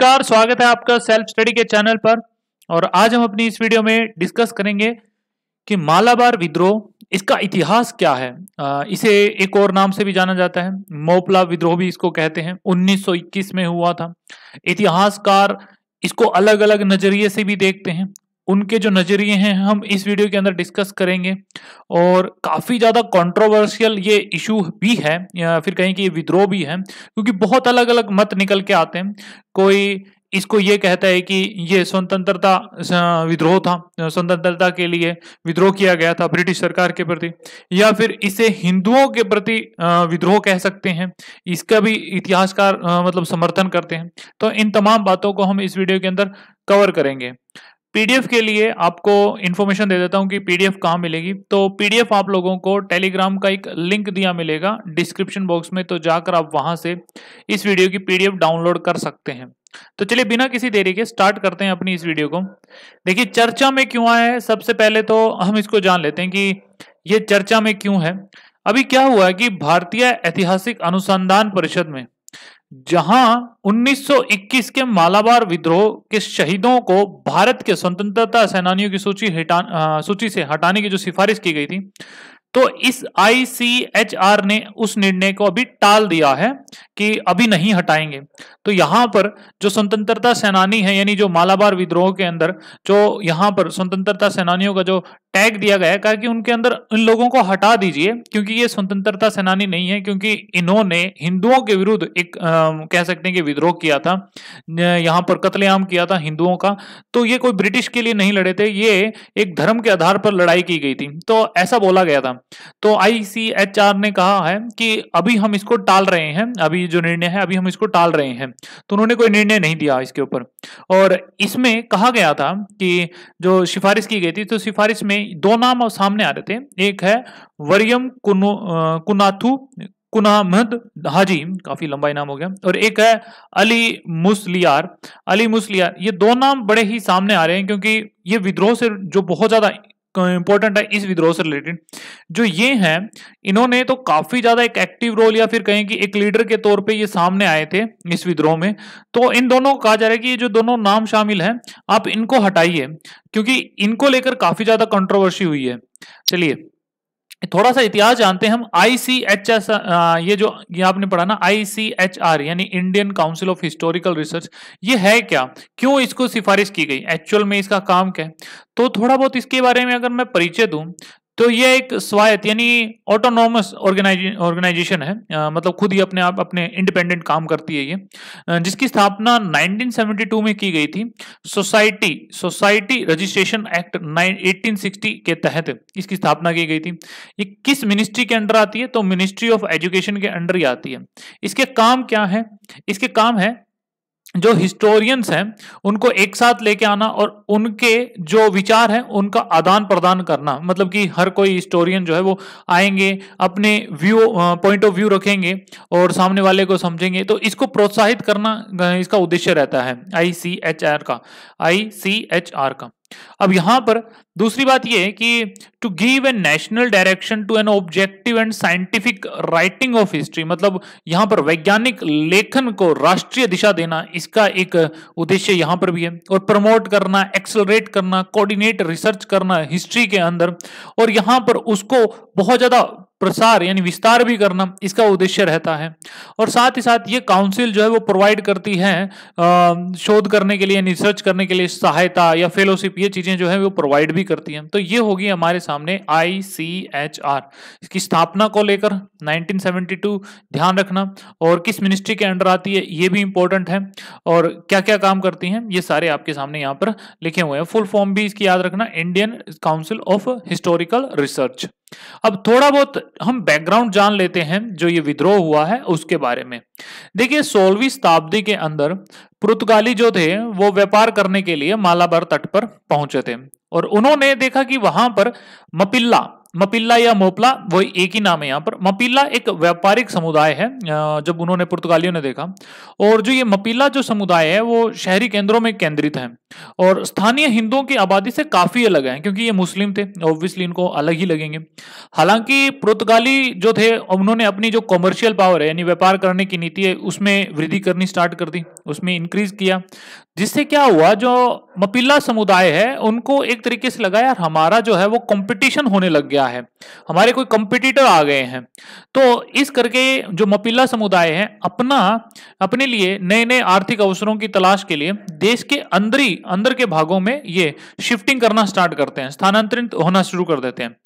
नमस्कार स्वागत है आपका सेल्फ स्टडी के चैनल पर और आज हम अपनी इस वीडियो में डिस्कस करेंगे कि मालाबार विद्रोह इसका इतिहास क्या है इसे एक और नाम से भी जाना जाता है मोपला विद्रोह भी इसको कहते हैं 1921 में हुआ था इतिहासकार इसको अलग अलग नजरिए से भी देखते हैं उनके जो नज़रिए हैं हम इस वीडियो के अंदर डिस्कस करेंगे और काफ़ी ज़्यादा कंट्रोवर्शियल ये इशू भी है या फिर कहें कि ये विद्रोह भी है क्योंकि बहुत अलग अलग मत निकल के आते हैं कोई इसको ये कहता है कि ये स्वतंत्रता विद्रोह था स्वतंत्रता के लिए विद्रोह किया गया था ब्रिटिश सरकार के प्रति या फिर इसे हिंदुओं के प्रति विद्रोह कह सकते हैं इसका भी इतिहासकार मतलब समर्थन करते हैं तो इन तमाम बातों को हम इस वीडियो के अंदर कवर करेंगे पीडीएफ के लिए आपको इन्फॉर्मेशन दे देता हूं कि पीडीएफ कहाँ मिलेगी तो पीडीएफ आप लोगों को टेलीग्राम का एक लिंक दिया मिलेगा डिस्क्रिप्शन बॉक्स में तो जाकर आप वहां से इस वीडियो की पीडीएफ डाउनलोड कर सकते हैं तो चलिए बिना किसी देरी के स्टार्ट करते हैं अपनी इस वीडियो को देखिए चर्चा में क्यों आया है सबसे पहले तो हम इसको जान लेते हैं कि ये चर्चा में क्यों है अभी क्या हुआ है कि भारतीय ऐतिहासिक अनुसंधान परिषद में जहां 1921 के मालाबार विद्रोह के शहीदों को भारत के स्वतंत्रता सेनानियों की सूची सूची से हटाने की जो सिफारिश की गई थी तो इस आईसीएचआर ने उस निर्णय को अभी टाल दिया है कि अभी नहीं हटाएंगे तो यहां पर जो स्वतंत्रता सेनानी है यानी जो मालाबार विद्रोह के अंदर जो यहां पर स्वतंत्रता सेनानियों का जो टैग दिया गया है कि उनके अंदर इन लोगों को हटा दीजिए क्योंकि ये स्वतंत्रता सेनानी नहीं है क्योंकि इन्होंने हिंदुओं के विरुद्ध एक आ, कह सकते हैं कि विद्रोह किया था यहाँ पर कत्लेआम किया था हिंदुओं का तो ये कोई ब्रिटिश के लिए नहीं लड़े थे ये एक धर्म के आधार पर लड़ाई की गई थी तो ऐसा बोला गया था तो आई ने कहा है कि अभी हम इसको टाल रहे हैं अभी जो निर्णय है अभी हम इसको टाल रहे हैं तो उन्होंने कोई निर्णय नहीं दिया इसके ऊपर और इसमें कहा गया था कि जो सिफारिश की गई थी तो सिफारिश में में दो नाम सामने आ रहे थे एक है वरियम कुनाथु कुनामद हाजी काफी लंबा नाम हो गया और एक है अली मुसलियार अली मुसलियार ये दो नाम बड़े ही सामने आ रहे हैं क्योंकि ये विद्रोह से जो बहुत ज्यादा इंपॉर्टेंट है इस विद्रोह से रिलेटेड जो ये हैं इन्होंने तो काफी ज्यादा एक एक्टिव रोल या फिर कहें कि एक लीडर के तौर पे ये सामने आए थे इस विद्रोह में तो इन दोनों को कहा जा रहा है कि ये जो दोनों नाम शामिल हैं आप इनको हटाइए क्योंकि इनको लेकर काफी ज्यादा कंट्रोवर्सी हुई है चलिए थोड़ा सा इतिहास जानते हैं हम आई सी एच एस ये जो ये आपने पढ़ा ना आई सी एच आर यानी Indian council of historical research ये है क्या क्यों इसको सिफारिश की गई एक्चुअल में इसका काम क्या है तो थोड़ा बहुत इसके बारे में अगर मैं परिचय दूं तो ये एक स्वायत्त यानी ऑटोनॉमस ऑर्गेनाइजेशन है आ, मतलब खुद ही अपने आप अपने इंडिपेंडेंट काम करती है ये जिसकी स्थापना 1972 में की गई थी सोसाइटी सोसाइटी रजिस्ट्रेशन एक्ट 1860 के तहत इसकी स्थापना की गई थी ये किस मिनिस्ट्री के अंडर आती है तो मिनिस्ट्री ऑफ एजुकेशन के अंडर ही आती है इसके काम क्या है इसके काम है जो हिस्टोरियंस हैं उनको एक साथ लेके आना और उनके जो विचार हैं उनका आदान प्रदान करना मतलब कि हर कोई हिस्टोरियन जो है वो आएंगे अपने व्यू पॉइंट ऑफ व्यू रखेंगे और सामने वाले को समझेंगे तो इसको प्रोत्साहित करना इसका उद्देश्य रहता है आई सी एच आर का आई सी एच आर का अब यहां पर दूसरी बात यह है कि to give a national direction to an objective and scientific writing of history मतलब यहां पर वैज्ञानिक लेखन को राष्ट्रीय दिशा देना इसका एक उद्देश्य यहां पर भी है और प्रमोट करना एक्सलरेट करना कोऑर्डिनेट रिसर्च करना हिस्ट्री के अंदर और यहां पर उसको बहुत ज्यादा प्रसार यानी विस्तार भी करना इसका उद्देश्य रहता है और साथ ही साथ ये काउंसिल जो है वो प्रोवाइड करती है शोध करने के लिए रिसर्च करने के लिए सहायता या फेलोशिप ये चीजें जो है वो प्रोवाइड भी करती हैं तो ये होगी हमारे सामने आई सी एच आर इसकी स्थापना को लेकर 1972 ध्यान रखना और किस मिनिस्ट्री के अंडर आती है ये भी इंपॉर्टेंट है और क्या क्या काम करती है ये सारे आपके सामने यहाँ पर लिखे हुए हैं फुल फॉर्म भी इसकी याद रखना Indian council of historical research अब थोड़ा बहुत हम बैकग्राउंड जान लेते हैं जो ये विद्रोह हुआ है उसके बारे में देखिए सोलहवीं शताब्दी के अंदर पुर्तगाली जो थे वो व्यापार करने के लिए मालाबार तट पर पहुंचे थे और उन्होंने देखा कि वहां पर मपिल्ला मपिल्ला या मोपला वो एक ही नाम है यहाँ पर मपिल्ला एक व्यापारिक समुदाय है जब उन्होंने पुर्तगालियों ने देखा और जो ये मपिल्ला जो समुदाय है वो शहरी केंद्रों में केंद्रित है और स्थानीय हिंदुओं की आबादी से काफी अलग है क्योंकि ये मुस्लिम थे ऑब्वियसली इनको अलग ही लगेंगे हालांकि पुर्तगाली जो थे उन्होंने अपनी जो कॉमर्शियल पावर है यानी व्यापार करने की नीति है उसमें वृद्धि करनी स्टार्ट कर दी उसमें इंक्रीज किया जिससे क्या हुआ जो मपिल्ला समुदाय है उनको एक तरीके से लगा यार हमारा जो है वो कंपटीशन होने लग गया है हमारे कोई कंपिटिटर आ गए हैं तो इस करके जो मपीला समुदाय है अपना अपने लिए नए नए आर्थिक अवसरों की तलाश के लिए देश के अंदर ही अंदर के भागों में ये शिफ्टिंग करना स्टार्ट करते हैं स्थानांतरित होना शुरू कर देते हैं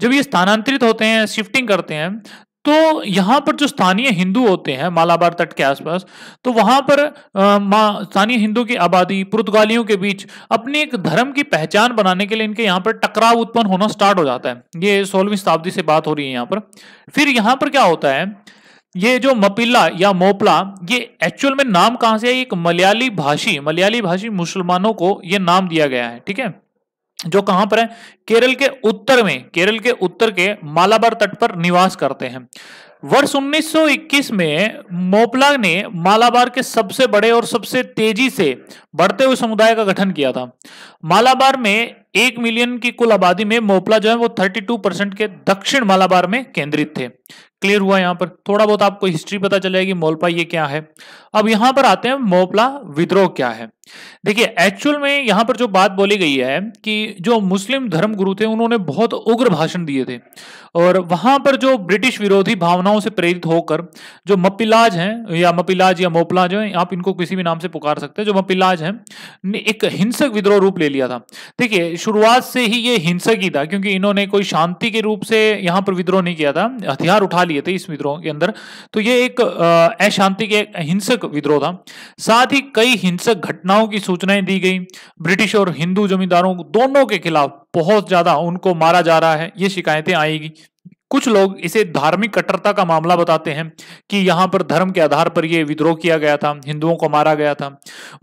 जब ये स्थानांतरित होते हैं शिफ्टिंग करते हैं तो यहाँ पर जो स्थानीय हिंदू होते हैं मालाबार तट के आसपास तो वहां पर स्थानीय हिंदू की आबादी पुर्तगालियों के बीच अपने एक धर्म की पहचान बनाने के लिए इनके यहाँ पर टकराव उत्पन्न होना स्टार्ट हो जाता है ये सोलहवीं शताब्दी से बात हो रही है यहाँ पर फिर यहाँ पर क्या होता है ये जो मपिल्ला या मोपला ये एक्चुअल में नाम कहाँ से है एक मलयाली भाषी मलयाली भाषी मुसलमानों को ये नाम दिया गया है ठीक है जो कहां पर है केरल के उत्तर में केरल के उत्तर के मालाबार तट पर निवास करते हैं वर्ष 1921 में मोपला ने मालाबार के सबसे बड़े और सबसे तेजी से बढ़ते हुए समुदाय का गठन किया था मालाबार में एक मिलियन की कुल आबादी में मोपला जो है वो 32 परसेंट के दक्षिण मालाबार में केंद्रित थे क्लियर हुआ यहाँ पर थोड़ा बहुत आपको हिस्ट्री पता चलेगी मोलपा ये क्या है अब यहां पर आते हैं मोपला विद्रोह क्या है देखिए एक्चुअल में यहां पर जो बात बोली गई है कि जो मुस्लिम धर्म गुरु थे उन्होंने बहुत उग्र भाषण दिए थे और वहां पर जो ब्रिटिश विरोधी भावनाओं से प्रेरित होकर जो मपिलाज हैं या मपिलाज या मोपलाज हैं आप इनको किसी भी नाम से पुकार सकते हैं जो मपिलाज हैं ने एक हिंसक विद्रोह रूप ले लिया था देखिए शुरुआत से ही ये हिंसक ही था क्योंकि इन्होंने कोई शांति के रूप से यहाँ पर विद्रोह नहीं किया था हथियार उठा लिए थे इस विद्रोह के अंदर तो ये एक अशांति के हिंसक विद्रोह था साथ ही कई हिंसक घटनाओं घटनाओं की सूचनाएं दी गई ब्रिटिश और हिंदू जमींदारों दोनों के खिलाफ बहुत ज्यादा उनको मारा जा रहा है ये शिकायतें आएगी कुछ लोग इसे धार्मिक कट्टरता का मामला बताते हैं कि यहाँ पर धर्म के आधार पर यह विद्रोह किया गया था हिंदुओं को मारा गया था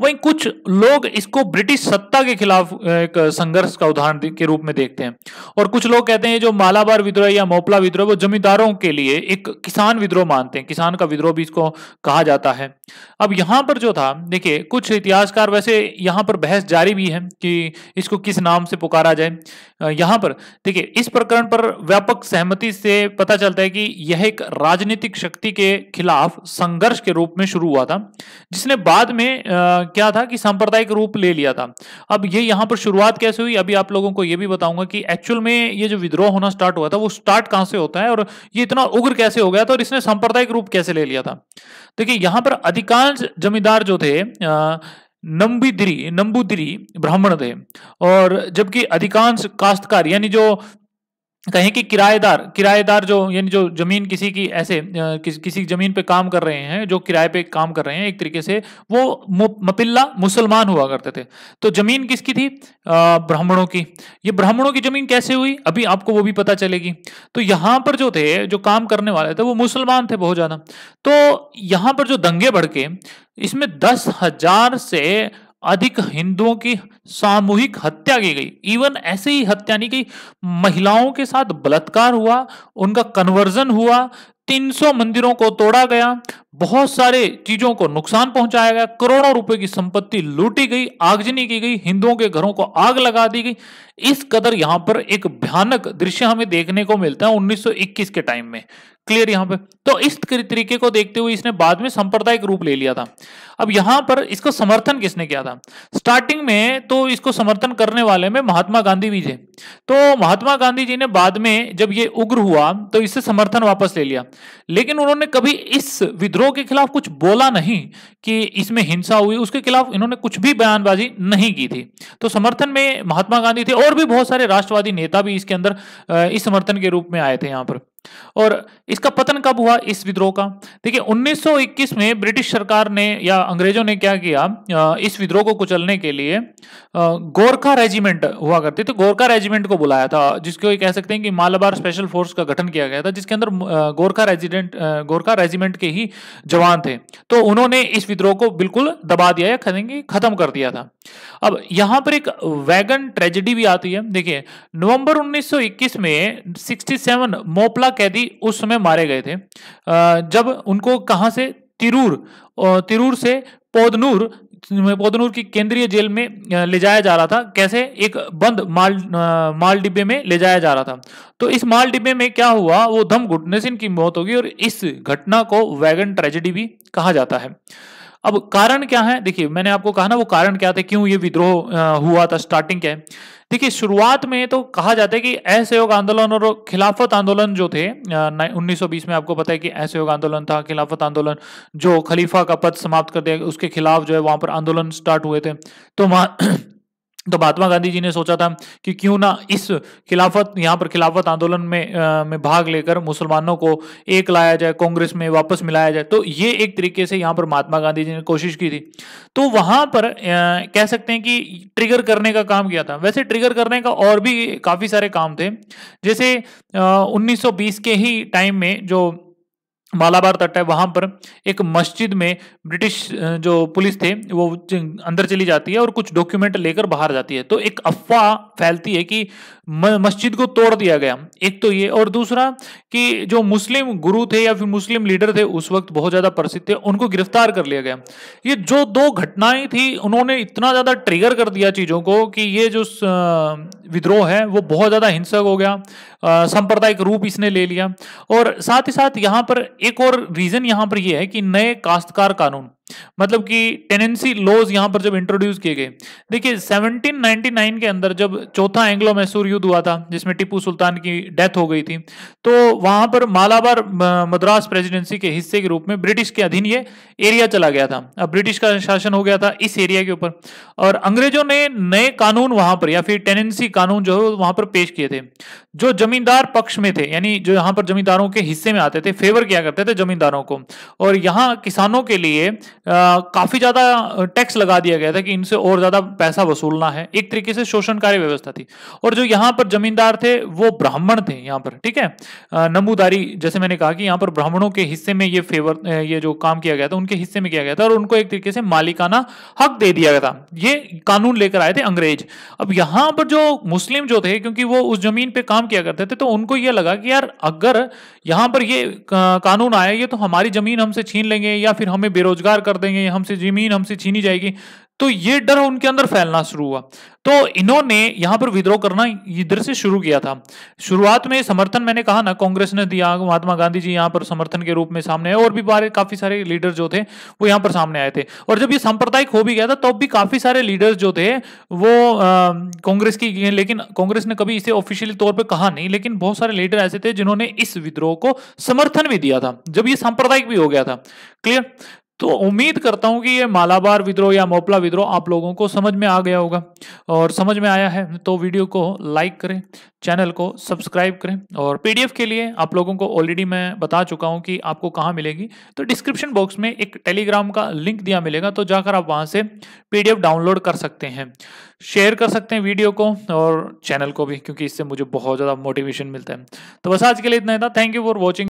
वहीं कुछ लोग इसको ब्रिटिश सत्ता के खिलाफ एक संघर्ष का उदाहरण के रूप में देखते हैं और कुछ लोग कहते हैं जो मालाबार विद्रोह या मोपला विद्रोह वो जमींदारों के लिए एक किसान विद्रोह मानते हैं किसान का विद्रोह भी इसको कहा जाता है अब यहां पर जो था देखिए कुछ इतिहासकार वैसे यहाँ पर बहस जारी भी है कि इसको किस नाम से पुकारा जाए यहां पर देखिए इस प्रकरण पर व्यापक सहमति से पता चलता है कि यह एक राजनीतिक शक्ति के खिलाफ संघर्ष के रूप में शुरू हुआ था जिसने बाद में आ, क्या था कि सांप्रदायिक रूप ले लिया था अब ये यहाँ पर शुरुआत कैसे हुई अभी आप लोगों को यह भी बताऊंगा कि एक्चुअल में ये जो विद्रोह होना स्टार्ट हुआ था वो स्टार्ट कहां से होता है और ये इतना उग्र कैसे हो गया था और इसने सांप्रदायिक रूप कैसे ले लिया था देखिए यहां पर अधिकांश जमींदार जो थे आ, नंबुद्री नंबूदिरी ब्राह्मण थे और जबकि अधिकांश काश्तकार यानी जो कहें कि किराएदार किराएदार जो यानी जो जमीन किसी की ऐसे कि, किसी जमीन पे काम कर रहे हैं जो किराए पे काम कर रहे हैं एक तरीके से वो मपिल्ला मुसलमान हुआ करते थे तो जमीन किसकी थी ब्राह्मणों की ये ब्राह्मणों की जमीन कैसे हुई अभी आपको वो भी पता चलेगी तो यहाँ पर जो थे जो काम करने वाले थे वो मुसलमान थे बहुत ज़्यादा तो यहाँ पर जो दंगे भड़के इसमें दस हजार से अधिक हिंदुओं की सामूहिक हत्या की गई इवन ऐसे ही हत्या नहीं की महिलाओं के साथ बलात्कार हुआ उनका कन्वर्जन हुआ 300 मंदिरों को तोड़ा गया बहुत सारे चीजों को नुकसान पहुंचाया गया करोड़ों रुपए की संपत्ति लूटी गई आगजनी की गई हिंदुओं के घरों को आग लगा दी गई इस कदर यहां पर एक भयानक दृश्य हमें देखने को मिलता है 1921 के टाइम में क्लियर यहां पे तो इस तरीके को देखते हुए इसने बाद में सांप्रदायिक रूप ले लिया था अब यहां पर इसको समर्थन किसने किया था स्टार्टिंग में तो इसको समर्थन करने वाले में महात्मा गांधी भी थे तो महात्मा गांधी जी ने बाद में जब ये उग्र हुआ तो इससे समर्थन वापस ले लिया लेकिन उन्होंने कभी इस विद्रोह के खिलाफ कुछ बोला नहीं कि इसमें हिंसा हुई उसके खिलाफ इन्होंने कुछ भी बयानबाजी नहीं की थी तो समर्थन में महात्मा गांधी थे और भी बहुत सारे राष्ट्रवादी नेता भी इसके अंदर इस समर्थन के रूप में आए थे यहां पर और इसका पतन कब हुआ इस विद्रोह का देखिए 1921 में ब्रिटिश सरकार ने या अंग्रेजों ने क्या किया इस विद्रोह को कुचलने के लिए गोरखा रेजिमेंट हुआ करते थे गोरखा रेजिमेंट को बुलाया था जिसको कह सकते हैं कि मालाबार स्पेशल फोर्स का गठन किया गया था जिसके अंदर गोरखा रेजिडेंट गोरखा रेजिमेंट के ही जवान थे तो उन्होंने इस विद्रोह को बिल्कुल दबा दिया या कहेंगे खत्म कर दिया था अब यहां पर एक वैगन ट्रेजेडी भी आती है देखिए नवंबर 1921 में 67 मोपला कैदी उस समय मारे गए थे जब उनको कहाँ से तिरूर तिरूर से पौधनूर पौधनूर की केंद्रीय जेल में ले जाया जा रहा था कैसे एक बंद माल माल डिब्बे में ले जाया जा रहा था तो इस माल डिब्बे में क्या हुआ वो धम घुटने से इनकी मौत होगी और इस घटना को वैगन ट्रेजेडी भी कहा जाता है अब कारण क्या है देखिए मैंने आपको कहा ना वो कारण क्या थे क्यों ये विद्रोह हुआ था स्टार्टिंग क्या है देखिए शुरुआत में तो कहा जाता है कि असहयोग आंदोलन और खिलाफत आंदोलन जो थे 1920 में आपको पता है कि असहयोग आंदोलन था खिलाफत आंदोलन जो खलीफा का पद समाप्त कर दिया उसके खिलाफ जो है वहां पर आंदोलन स्टार्ट हुए थे तो वहां तो महात्मा गांधी जी ने सोचा था कि क्यों ना इस खिलाफत यहाँ पर खिलाफत आंदोलन में आ, में भाग लेकर मुसलमानों को एक लाया जाए कांग्रेस में वापस मिलाया जाए तो ये एक तरीके से यहाँ पर महात्मा गांधी जी ने कोशिश की थी तो वहां पर आ, कह सकते हैं कि ट्रिगर करने का काम किया था वैसे ट्रिगर करने का और भी काफी सारे काम थे जैसे उन्नीस के ही टाइम में जो मालाबार तट है वहां पर एक मस्जिद में ब्रिटिश जो पुलिस थे वो अंदर चली जाती है और कुछ डॉक्यूमेंट लेकर बाहर जाती है तो एक अफवाह फैलती है कि मस्जिद को तोड़ दिया गया एक तो ये और दूसरा कि जो मुस्लिम गुरु थे या फिर मुस्लिम लीडर थे उस वक्त बहुत ज्यादा प्रसिद्ध थे उनको गिरफ्तार कर लिया गया ये जो दो घटनाएं थी उन्होंने इतना ज्यादा ट्रिगर कर दिया चीजों को कि ये जो विद्रोह है वो बहुत ज्यादा हिंसक हो गया सांप्रदायिक रूप इसने ले लिया और साथ ही साथ यहां पर एक और रीजन यहां पर यह है कि नए काश्तकार कानून मतलब कि टेनेंसी लॉज यहां पर जब इंट्रोड्यूस किए गए देखिए 1799 के अंदर जब चौथा एंग्लो मैसूर युद्ध हुआ था जिसमें टीपू सुल्तान की डेथ हो गई थी तो वहां पर मालाबार मद्रास प्रेसिडेंसी के हिस्से के रूप में ब्रिटिश के अधीन ये एरिया चला गया था अब ब्रिटिश का शासन हो गया था इस एरिया के ऊपर और अंग्रेजों ने नए कानून वहां पर या फिर टेनेंसी कानून जो है वहां पर पेश किए थे जो जमींदार पक्ष में थे यानी जो यहां पर जमींदारों के हिस्से में आते थे फेवर किया करते थे जमींदारों को और यहां किसानों के लिए काफ़ी ज़्यादा टैक्स लगा दिया गया था कि इनसे और ज़्यादा पैसा वसूलना है एक तरीके से शोषणकारी व्यवस्था थी और जो यहां पर जमींदार थे वो ब्राह्मण थे यहां पर ठीक है नमूदारी जैसे मैंने कहा कि यहां पर ब्राह्मणों के हिस्से में ये फेवर ये जो काम किया गया था उनके हिस्से में किया गया था और उनको एक तरीके से मालिकाना हक दे दिया गया था ये कानून लेकर आए थे अंग्रेज अब यहां पर जो मुस्लिम जो थे क्योंकि वो उस जमीन पर काम किया करते थे तो उनको यह लगा कि यार अगर यहां पर ये कानून आया ये तो हमारी जमीन हमसे छीन लेंगे या फिर हमें बेरोजगार कर कर देंगे हमसे जमीन हमसे छीनी जाएगी तो ये डर उनके अंदर फैलना शुरू हुआ तो इन्होंने यहां पर विद्रोह करना इधर से शुरू किया था शुरुआत में समर्थन मैंने कहा ना कांग्रेस ने दिया महात्मा गांधी जी यहां पर समर्थन के रूप में सामने आए और भी बारे काफी सारे लीडर जो थे वो यहां पर सामने आए थे और जब ये सांप्रदायिक हो भी गया था तब तो भी काफी सारे लीडर्स जो थे वो कांग्रेस की लेकिन कांग्रेस ने कभी इसे ऑफिशियली तौर पर कहा नहीं लेकिन बहुत सारे लीडर ऐसे थे जिन्होंने इस विद्रोह को समर्थन भी दिया था जब ये सांप्रदायिक भी हो गया था क्लियर तो उम्मीद करता हूं कि ये मालाबार विद्रोह या मोपला विद्रोह आप लोगों को समझ में आ गया होगा और समझ में आया है तो वीडियो को लाइक करें चैनल को सब्सक्राइब करें और पीडीएफ के लिए आप लोगों को ऑलरेडी मैं बता चुका हूं कि आपको कहां मिलेगी तो डिस्क्रिप्शन बॉक्स में एक टेलीग्राम का लिंक दिया मिलेगा तो जाकर आप वहाँ से पी डाउनलोड कर सकते हैं शेयर कर सकते हैं वीडियो को और चैनल को भी क्योंकि इससे मुझे बहुत ज़्यादा मोटिवेशन मिलता है तो बस आज के लिए इतना ही था थैंक यू फॉर वॉचिंग